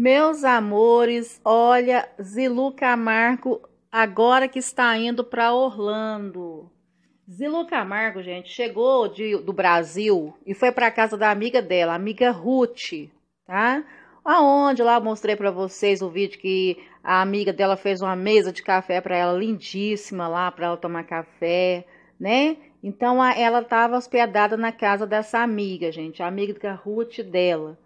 Meus amores, olha, Zilu Camargo agora que está indo para Orlando. Zilu Camargo, gente, chegou de, do Brasil e foi para casa da amiga dela, amiga Ruth, tá? Aonde lá eu mostrei para vocês o vídeo que a amiga dela fez uma mesa de café para ela lindíssima lá para ela tomar café, né? Então ela estava hospedada na casa dessa amiga, gente, a amiga Ruth dela.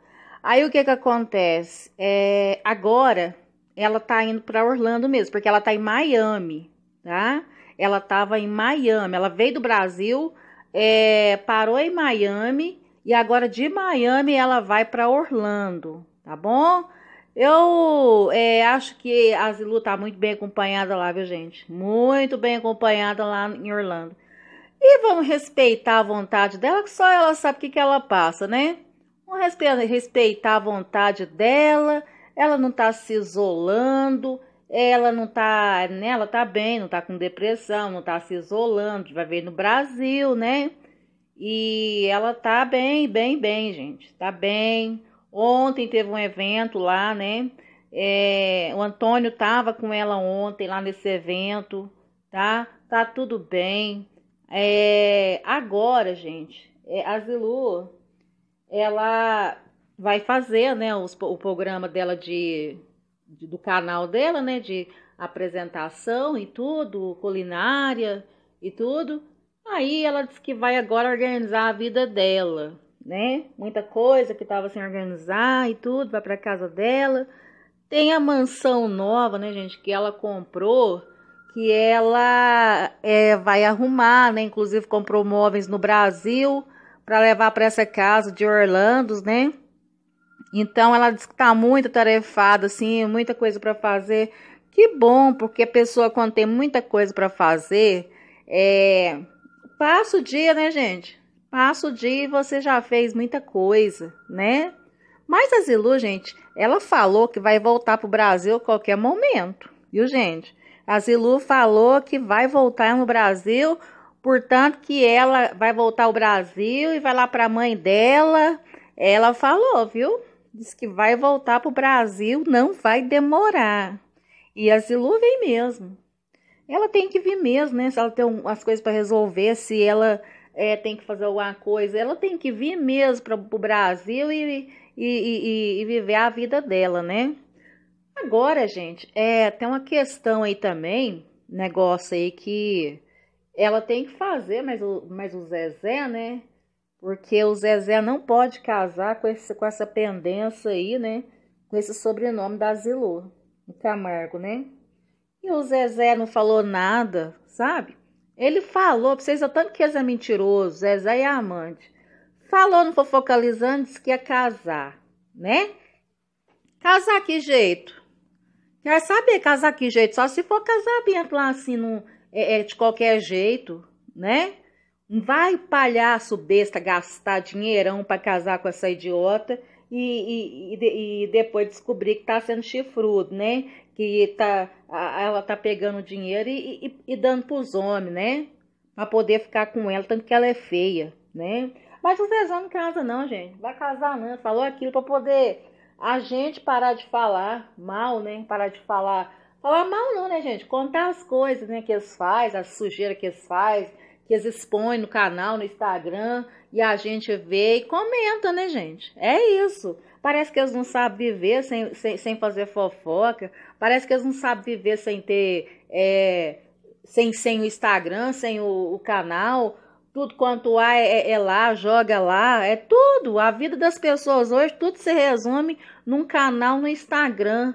Aí o que que acontece? É, agora ela tá indo para Orlando mesmo, porque ela tá em Miami, tá? Ela tava em Miami, ela veio do Brasil, é, parou em Miami e agora de Miami ela vai para Orlando, tá bom? Eu é, acho que a Zilu tá muito bem acompanhada lá, viu, gente? Muito bem acompanhada lá em Orlando. E vamos respeitar a vontade dela, que só ela sabe o que, que ela passa, né? Não respeitar a vontade dela, ela não está se isolando, ela não está, né, ela está bem, não está com depressão, não está se isolando, vai ver no Brasil, né? E ela está bem, bem, bem, gente, está bem. Ontem teve um evento lá, né? É, o Antônio estava com ela ontem lá nesse evento, tá? Tá tudo bem. É, agora, gente, é, a Zilu ela vai fazer, né, os, o programa dela de, de, do canal dela, né, de apresentação e tudo, culinária e tudo. Aí ela disse que vai agora organizar a vida dela, né? Muita coisa que estava sem organizar e tudo, vai para casa dela. Tem a mansão nova, né, gente, que ela comprou, que ela é, vai arrumar, né? Inclusive comprou móveis no Brasil para levar para essa casa de Orlando, né? Então ela está muito tarefada, assim, muita coisa para fazer. Que bom, porque a pessoa quando tem muita coisa para fazer, é... passa o dia, né, gente? Passa o dia e você já fez muita coisa, né? Mas a Zilu, gente, ela falou que vai voltar para o Brasil a qualquer momento, viu, gente? A Zilu falou que vai voltar no Brasil Portanto, que ela vai voltar ao Brasil e vai lá para a mãe dela. Ela falou, viu? Diz que vai voltar para o Brasil, não vai demorar. E a Zilu vem mesmo. Ela tem que vir mesmo, né? Se ela tem umas coisas para resolver, se ela é, tem que fazer alguma coisa, ela tem que vir mesmo para o Brasil e, e, e, e viver a vida dela, né? Agora, gente, é, tem uma questão aí também, negócio aí que ela tem que fazer, mas o, mas o Zezé, né? Porque o Zezé não pode casar com, esse, com essa pendência aí, né? Com esse sobrenome da Zilô, o Camargo, né? E o Zezé não falou nada, sabe? Ele falou, pra vocês, o é tanto que ele é mentiroso, Zezé é amante. Falou no Fofocalizando, disse que ia casar, né? Casar que jeito? Quer saber casar que jeito? Só se for casar bem lá, assim, num... No é, é de qualquer jeito, né? Vai palhaço besta gastar dinheirão para casar com essa idiota e, e, e, depois descobrir que tá sendo chifrudo, né? Que tá, ela tá pegando dinheiro e, e, e dando pros homens, né? Pra poder ficar com ela, tanto que ela é feia, né? Mas vocês não casa, não, gente. Vai casar não. Falou aquilo para poder a gente parar de falar mal, né? Parar de falar Falar mal não, né, gente? Contar as coisas, né, que eles fazem, a sujeira que eles fazem, que eles expõem no canal, no Instagram, e a gente vê e comenta, né, gente? É isso. Parece que eles não sabem viver sem, sem, sem fazer fofoca. Parece que eles não sabem viver sem ter. É, sem, sem o Instagram, sem o, o canal. Tudo quanto há é, é, é, lá, joga lá, é tudo. A vida das pessoas hoje, tudo se resume num canal no Instagram.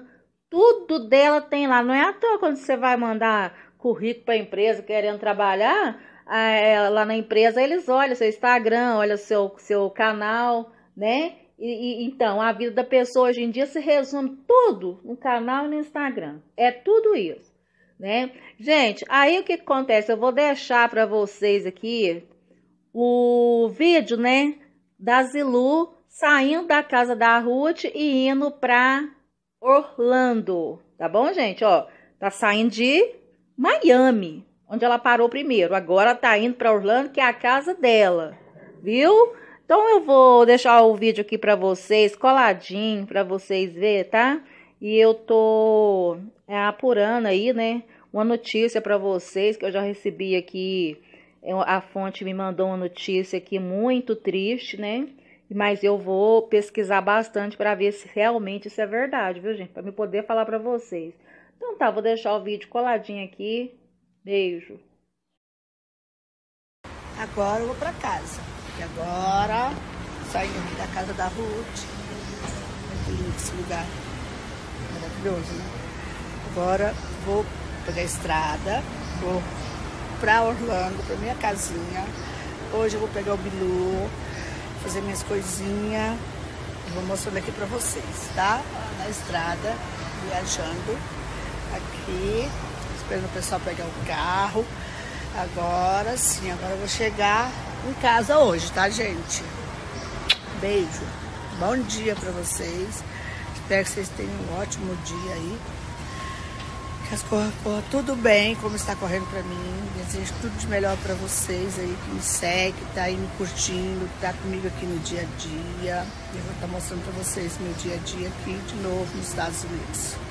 Tudo dela tem lá. Não é à toa quando você vai mandar currículo para a empresa querendo trabalhar, é, lá na empresa eles olham seu Instagram, olham seu, seu canal, né? E, e, então, a vida da pessoa hoje em dia se resume tudo no canal e no Instagram. É tudo isso, né? Gente, aí o que acontece? Eu vou deixar para vocês aqui o vídeo, né? Da Zilu saindo da casa da Ruth e indo para Orlando, tá bom, gente? Ó, tá saindo de Miami, onde ela parou primeiro. Agora tá indo para Orlando, que é a casa dela, viu? Então eu vou deixar o vídeo aqui para vocês coladinho para vocês ver, tá? E eu tô é, apurando aí, né? Uma notícia para vocês que eu já recebi aqui. É, a fonte me mandou uma notícia aqui muito triste, né? Mas eu vou pesquisar bastante para ver se realmente isso é verdade, viu, gente? Para me poder falar para vocês. Então tá, vou deixar o vídeo coladinho aqui. Beijo. Agora eu vou para casa. E agora saindo aqui da casa da Ruth. Lindo esse lugar. Maravilhoso, né? Agora vou pegar a estrada, vou para Orlando, para minha casinha. Hoje eu vou pegar o Bilu, fazer minhas coisinhas. Vou mostrando aqui pra vocês, tá? Na estrada, viajando aqui, esperando o pessoal pegar o carro. Agora sim, agora eu vou chegar em casa hoje, tá, gente? Beijo. Bom dia pra vocês. Espero que vocês tenham um ótimo dia aí. Que as tudo bem, como está correndo para mim. Desejo tudo de melhor para vocês aí que me segue, que tá aí me curtindo, que tá comigo aqui no dia a dia. Eu vou estar tá mostrando para vocês meu dia a dia aqui de novo nos Estados Unidos.